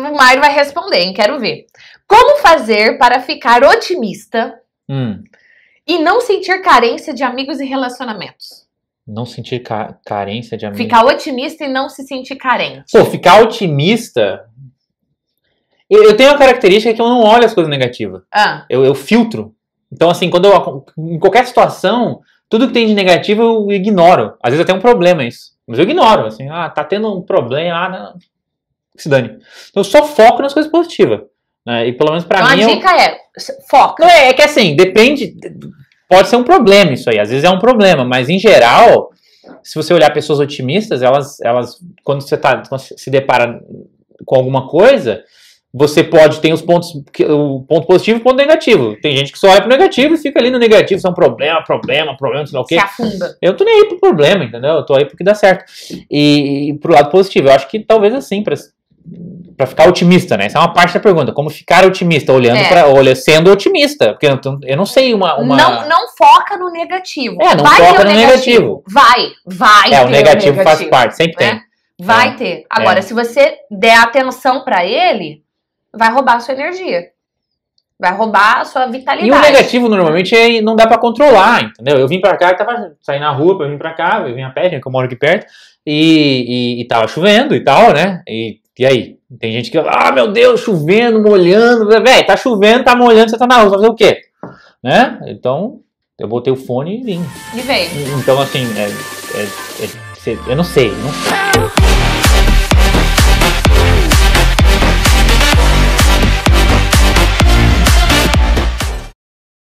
o Mário vai responder, hein? Quero ver. Como fazer para ficar otimista hum. e não sentir carência de amigos e relacionamentos? Não sentir ca carência de amigos. Ficar otimista e não se sentir carente. Pô, ficar otimista. Eu, tenho uma característica que eu não olho as coisas negativas. Ah. Eu, eu filtro. Então, assim, quando eu. Em qualquer situação, tudo que tem de negativo eu ignoro. Às vezes até um problema isso. Mas eu ignoro, assim, ah, tá tendo um problema, ah, não se dane. Então só foco nas coisas positivas. Né? E pelo menos para então, mim. A dica eu... é foca. É, é que assim, depende. Pode ser um problema isso aí. Às vezes é um problema, mas em geral, se você olhar pessoas otimistas, elas, elas quando você tá, se depara com alguma coisa, você pode ter os pontos, o ponto positivo e o ponto negativo. Tem gente que só olha pro negativo e fica ali no negativo, isso é um problema, problema, problema, sei lá o quê. Se afunda. Eu tô nem aí pro problema, entendeu? Eu tô aí porque dá certo. E, e pro lado positivo, eu acho que talvez assim, para ficar otimista, né? Essa é uma parte da pergunta. Como ficar otimista, olhando é. para, olha, sendo otimista, porque eu não, eu não sei uma, uma, Não, não foca no negativo. É, não vai foca no negativo. negativo. Vai, vai. É, o negativo, negativo, faz parte, sempre é. tem. Vai é. ter. Agora, é. se você der atenção para ele, vai roubar a sua energia. Vai roubar a sua vitalidade. E o negativo normalmente é, não dá para controlar, entendeu? Eu vim para cá, eu tava saindo na rua, eu vim para cá, eu vim a pé, né, que eu moro aqui perto, e, e, e tava chovendo e tal, né? E e aí? Tem gente que, ah, meu Deus, chovendo, molhando. Velho, tá chovendo, tá molhando, você tá na rua, fazer o quê? Né? Então, eu botei o fone e vim. E veio. Então, assim, é, é, é, eu não sei, não sei.